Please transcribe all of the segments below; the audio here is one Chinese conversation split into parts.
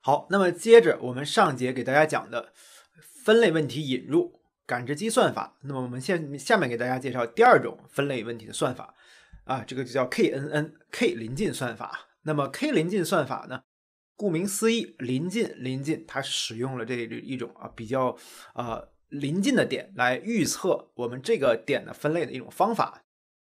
好，那么接着我们上节给大家讲的分类问题引入感知机算法，那么我们现下面给大家介绍第二种分类问题的算法啊，这个就叫 KNN，K 临近算法。那么 K 临近算法呢，顾名思义，临近临近，它使用了这这一种啊比较啊。临近的点来预测我们这个点的分类的一种方法。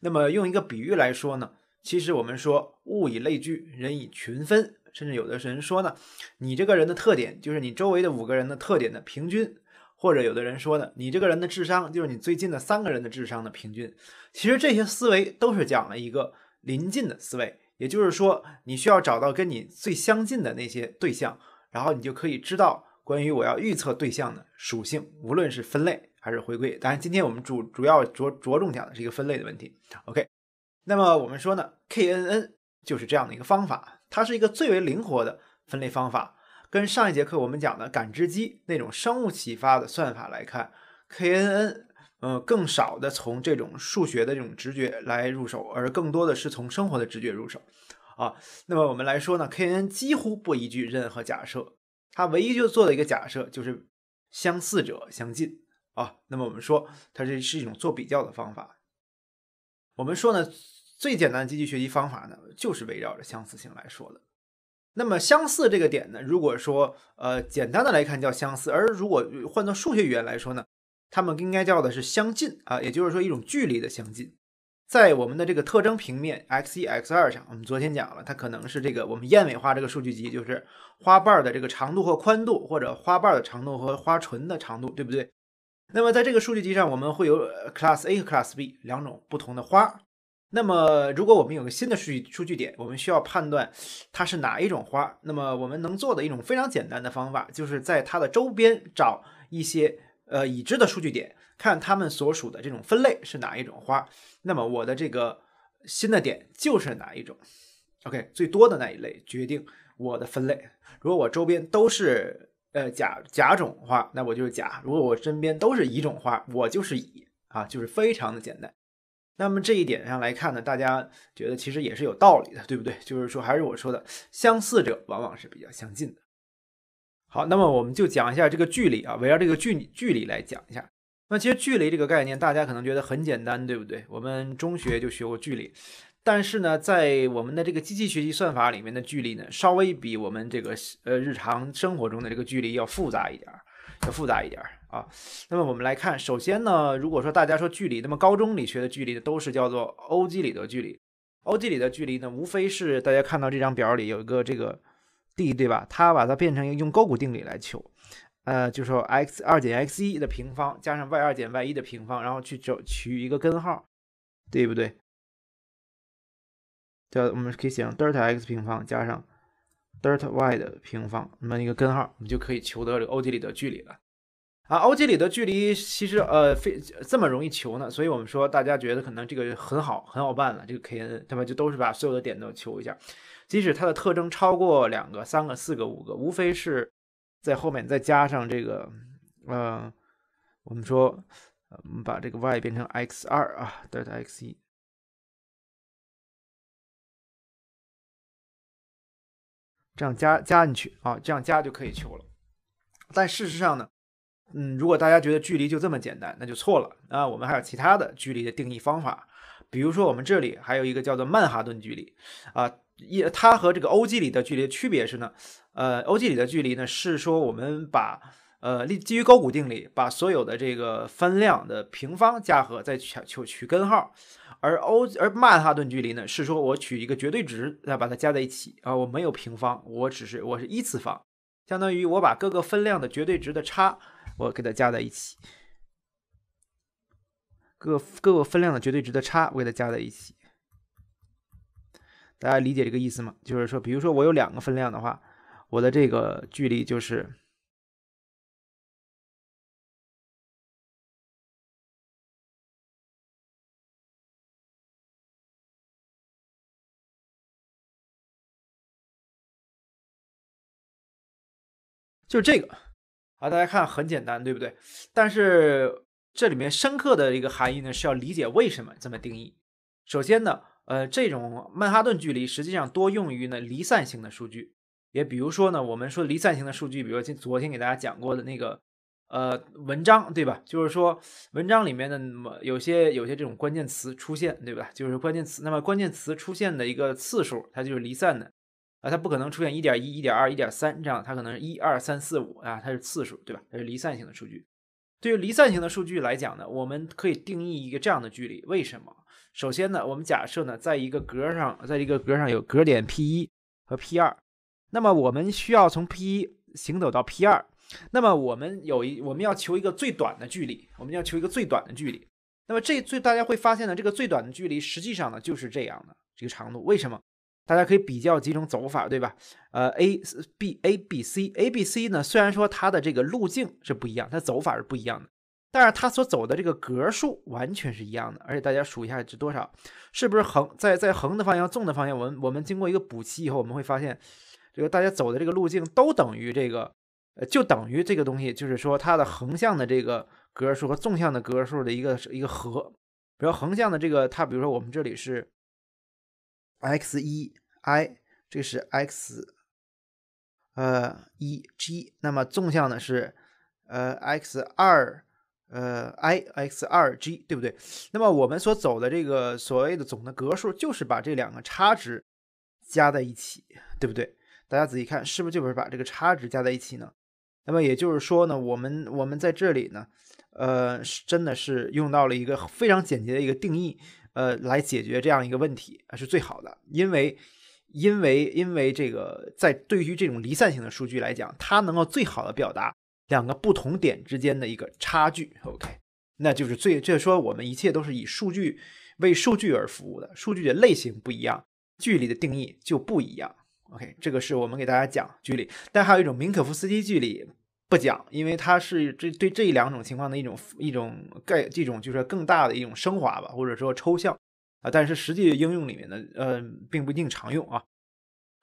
那么用一个比喻来说呢，其实我们说物以类聚，人以群分，甚至有的人说呢，你这个人的特点就是你周围的五个人的特点的平均，或者有的人说呢，你这个人的智商就是你最近的三个人的智商的平均。其实这些思维都是讲了一个临近的思维，也就是说你需要找到跟你最相近的那些对象，然后你就可以知道。关于我要预测对象的属性，无论是分类还是回归，当然今天我们主主要着着重讲的是一个分类的问题。OK，那么我们说呢，KNN 就是这样的一个方法，它是一个最为灵活的分类方法。跟上一节课我们讲的感知机那种生物启发的算法来看，KNN 呃更少的从这种数学的这种直觉来入手，而更多的是从生活的直觉入手。啊，那么我们来说呢，KNN 几乎不依据任何假设。它唯一就做的一个假设就是相似者相近啊，那么我们说它这是一种做比较的方法。我们说呢，最简单的机器学习方法呢，就是围绕着相似性来说的。那么相似这个点呢，如果说呃简单的来看叫相似，而如果换作数学语言来说呢，他们应该叫的是相近啊，也就是说一种距离的相近。在我们的这个特征平面 x 一 x 二上，我们昨天讲了，它可能是这个我们燕尾花这个数据集，就是花瓣的这个长度和宽度，或者花瓣的长度和花唇的长度，对不对？那么在这个数据集上，我们会有 class A 和 class B 两种不同的花。那么如果我们有个新的数据数据点，我们需要判断它是哪一种花。那么我们能做的一种非常简单的方法，就是在它的周边找一些呃已知的数据点。看他们所属的这种分类是哪一种花，那么我的这个新的点就是哪一种，OK，最多的那一类决定我的分类。如果我周边都是呃甲甲种花，那我就是甲；如果我身边都是乙种花，我就是乙。啊，就是非常的简单。那么这一点上来看呢，大家觉得其实也是有道理的，对不对？就是说还是我说的，相似者往往是比较相近的。好，那么我们就讲一下这个距离啊，围绕这个距距离来讲一下。那其实距离这个概念，大家可能觉得很简单，对不对？我们中学就学过距离，但是呢，在我们的这个机器学习算法里面的距离呢，稍微比我们这个呃日常生活中的这个距离要复杂一点，要复杂一点啊。那么我们来看，首先呢，如果说大家说距离，那么高中里学的距离呢，都是叫做欧几里得距离。欧几里得距离呢，无非是大家看到这张表里有一个这个 d，对吧？它把它变成一个用勾股定理来求。呃，就是 x 二减 x 一的平方加上 y 二减 y 一的平方，然后去求取一个根号，对不对？叫我们可以写德尔塔 x 平方加上德尔塔 y 的平方，那么一个根号，我们就可以求得这个欧几里的距离了。啊，欧几里的距离其实呃非这么容易求呢，所以我们说大家觉得可能这个很好很好办了，这个 KNN 对吧？就都是把所有的点都求一下，即使它的特征超过两个、三个、四个、五个，无非是。在后面再加上这个，呃，我们说我们把这个 y 变成 x 二啊，德尔塔 x 一，这样加加进去啊，这样加就可以求了。但事实上呢，嗯，如果大家觉得距离就这么简单，那就错了啊。我们还有其他的距离的定义方法，比如说我们这里还有一个叫做曼哈顿距离啊。一它和这个欧几里的距离区别是呢，呃，欧几里的距离呢是说我们把呃立基于勾股定理，把所有的这个分量的平方加和，再取取取根号。而欧而曼哈顿距离呢是说我取一个绝对值，再把它加在一起啊，我没有平方，我只是我是一次方，相当于我把各个分量的绝对值的差我给它加在一起，各各个分量的绝对值的差我给它加在一起。大家理解这个意思吗？就是说，比如说我有两个分量的话，我的这个距离就是，就是这个。啊，大家看很简单，对不对？但是这里面深刻的一个含义呢，是要理解为什么这么定义。首先呢。呃，这种曼哈顿距离实际上多用于呢离散型的数据，也比如说呢，我们说离散型的数据，比如今昨天给大家讲过的那个呃文章，对吧？就是说文章里面的那么有些有些这种关键词出现，对吧？就是关键词，那么关键词出现的一个次数，它就是离散的啊，它不可能出现一点一、一点二、一点三这样，它可能是一二三四五啊，它是次数，对吧？它是离散型的数据。对于离散型的数据来讲呢，我们可以定义一个这样的距离，为什么？首先呢，我们假设呢，在一个格上，在一个格上有格点 P 一和 P 二，那么我们需要从 P 一行走到 P 二，那么我们有一，我们要求一个最短的距离，我们要求一个最短的距离。那么这最大家会发现呢，这个最短的距离实际上呢就是这样的这个长度。为什么？大家可以比较几种走法，对吧？呃，A B A B C A B C 呢，虽然说它的这个路径是不一样，它走法是不一样的。但是它所走的这个格数完全是一样的，而且大家数一下是多少，是不是横在在横的方向、纵的方向？我们我们经过一个补齐以后，我们会发现，这个大家走的这个路径都等于这个，呃，就等于这个东西，就是说它的横向的这个格数和纵向的格数的一个一个和。比如横向的这个，它比如说我们这里是 x 一 i，这是 x 呃一 g，那么纵向呢是呃 x 二。呃，i x 二 g 对不对？那么我们所走的这个所谓的总的格数，就是把这两个差值加在一起，对不对？大家仔细看，是不是就是把这个差值加在一起呢？那么也就是说呢，我们我们在这里呢，呃，是真的是用到了一个非常简洁的一个定义，呃，来解决这样一个问题，是最好的，因为因为因为这个在对于这种离散型的数据来讲，它能够最好的表达。两个不同点之间的一个差距，OK，那就是最，就是说我们一切都是以数据为数据而服务的，数据的类型不一样，距离的定义就不一样。OK，这个是我们给大家讲距离，但还有一种明可夫斯基距离不讲，因为它是这对这两种情况的一种一种概，这种就是更大的一种升华吧，或者说抽象啊，但是实际应用里面的呃并不一定常用啊。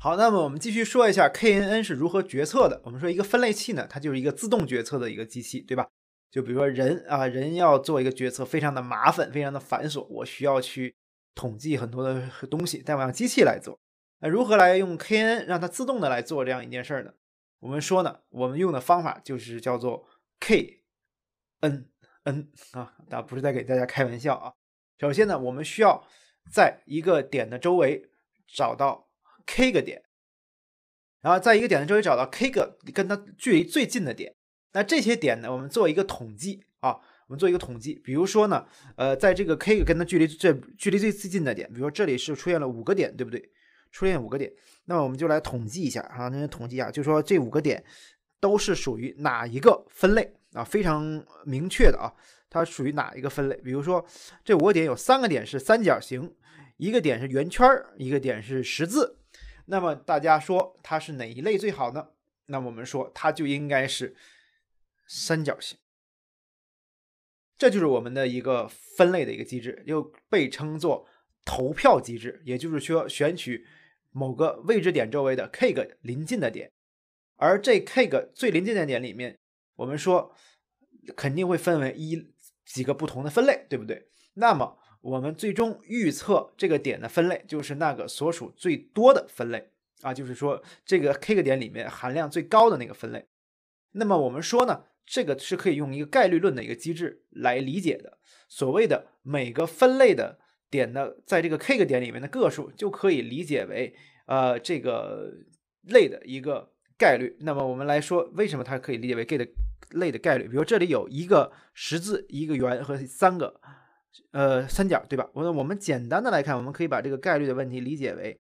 好，那么我们继续说一下 KNN 是如何决策的。我们说一个分类器呢，它就是一个自动决策的一个机器，对吧？就比如说人啊，人要做一个决策，非常的麻烦，非常的繁琐，我需要去统计很多的东西。但我让机器来做，那如何来用 KNN 让它自动的来做这样一件事儿呢？我们说呢，我们用的方法就是叫做 KNN 啊，那不是在给大家开玩笑啊。首先呢，我们需要在一个点的周围找到。K 个点，然后在一个点的周围找到 K 个跟它距离最近的点。那这些点呢，我们做一个统计啊，我们做一个统计。比如说呢，呃，在这个 K 个跟它距离最距离最近的点，比如说这里是出现了五个点，对不对？出现五个点，那么我们就来统计一下啊，那就统计一下，就说这五个点都是属于哪一个分类啊？非常明确的啊，它属于哪一个分类？比如说这五个点有三个点是三角形，一个点是圆圈，一个点是十字。那么大家说它是哪一类最好呢？那我们说它就应该是三角形。这就是我们的一个分类的一个机制，又被称作投票机制。也就是说，选取某个位置点周围的 k 个邻近的点，而这 k 个最临近的点里面，我们说肯定会分为一几个不同的分类，对不对？那么。我们最终预测这个点的分类，就是那个所属最多的分类啊，就是说这个 K 个点里面含量最高的那个分类。那么我们说呢，这个是可以用一个概率论的一个机制来理解的。所谓的每个分类的点呢，在这个 K 个点里面的个数，就可以理解为呃这个类的一个概率。那么我们来说，为什么它可以理解为给的类的概率？比如这里有一个十字、一个圆和三个。呃，三角对吧？我我们简单的来看，我们可以把这个概率的问题理解为，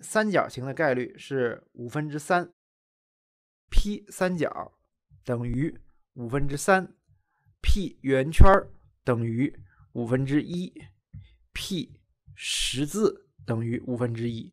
三角形的概率是五分之三，P 三角等于五分之三，P 圆圈等于五分之一，P 十字等于五分之一。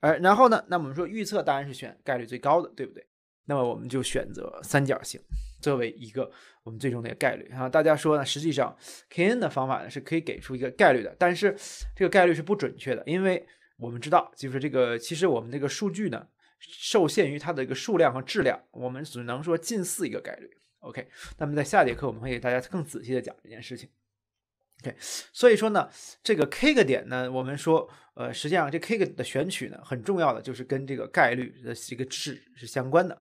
哎，然后呢？那我们说预测当然是选概率最高的，对不对？那么我们就选择三角形作为一个我们最终的一个概率啊。大家说呢，实际上 K N 的方法呢是可以给出一个概率的，但是这个概率是不准确的，因为我们知道就是这个其实我们这个数据呢受限于它的一个数量和质量，我们只能说近似一个概率。OK，那么在下节课我们会给大家更仔细的讲这件事情。对，所以说呢，这个 K 个点呢，我们说呃，实际上这 K 个的选取呢，很重要的就是跟这个概率的这个质是相关的。